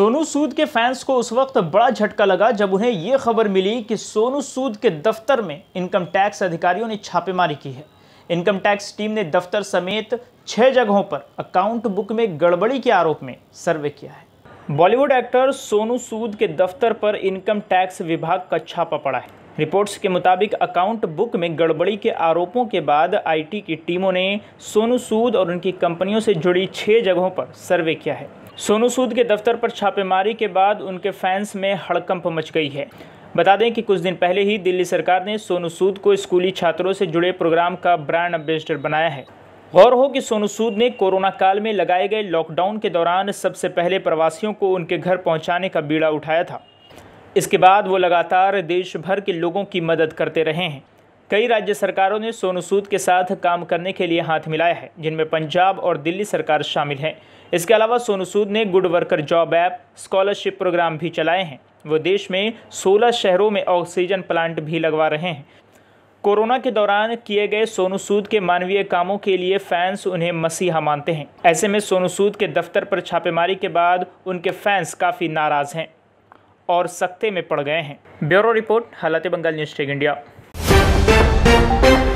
सोनू सूद के फैंस को उस वक्त बड़ा झटका लगा जब उन्हें ये खबर मिली कि सोनू सूद के दफ्तर में इनकम टैक्स अधिकारियों ने छापेमारी की है इनकम टैक्स टीम ने दफ्तर समेत छह जगहों पर अकाउंट बुक में गड़बड़ी के आरोप में सर्वे किया है बॉलीवुड एक्टर सोनू सूद के दफ्तर पर इनकम टैक्स विभाग का छापा पड़ा है रिपोर्ट्स के मुताबिक अकाउंट बुक में गड़बड़ी के आरोपों के बाद आईटी की टीमों ने सोनू सूद और उनकी कंपनियों से जुड़ी छः जगहों पर सर्वे किया है सोनू सूद के दफ्तर पर छापेमारी के बाद उनके फैंस में हड़कंप मच गई है बता दें कि कुछ दिन पहले ही दिल्ली सरकार ने सोनू सूद को स्कूली छात्रों से जुड़े प्रोग्राम का ब्रांड एम्बेसडर बनाया है गौर हो कि सोनू सूद ने कोरोना काल में लगाए गए लॉकडाउन के दौरान सबसे पहले प्रवासियों को उनके घर पहुंचाने का बीड़ा उठाया था इसके बाद वो लगातार देश भर के लोगों की मदद करते रहे हैं कई राज्य सरकारों ने सोनू सूद के साथ काम करने के लिए हाथ मिलाया है जिनमें पंजाब और दिल्ली सरकार शामिल है इसके अलावा सोनू सूद ने good worker job app scholarship program भी चलाए हैं वो देश में 16 शहरों में ऑक्सीजन प्लांट भी लगवा रहे हैं कोरोना के दौरान किए गए सोनू सूद के मानवीय कामों के लिए फैंस उन्हें मसीहा मानते हैं ऐसे में सोनू सूद के दफ्तर पर छापेमारी के बाद उनके फैंस काफ़ी नाराज़ हैं और सख्ते में पड़ गए हैं ब्यूरो रिपोर्ट हालत बंगाल न्यूज़ टेक इंडिया